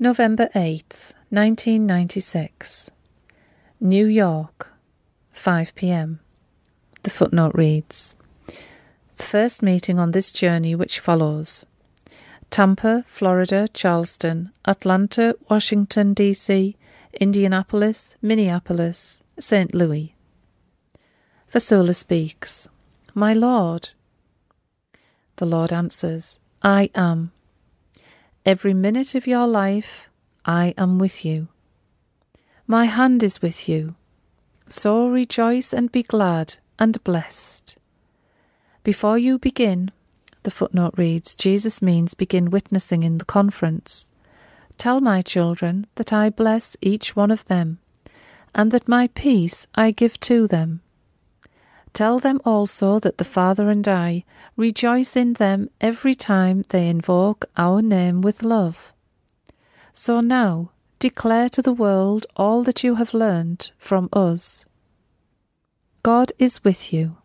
November 8th, 1996. New York, 5 p.m. The footnote reads The first meeting on this journey which follows Tampa, Florida, Charleston, Atlanta, Washington, D.C., Indianapolis, Minneapolis, St. Louis. Vasula speaks, My Lord. The Lord answers, I am Every minute of your life, I am with you. My hand is with you. So rejoice and be glad and blessed. Before you begin, the footnote reads Jesus means begin witnessing in the conference. Tell my children that I bless each one of them, and that my peace I give to them, Tell them also that the Father and I rejoice in them every time they invoke our name with love. So now declare to the world all that you have learned from us. God is with you.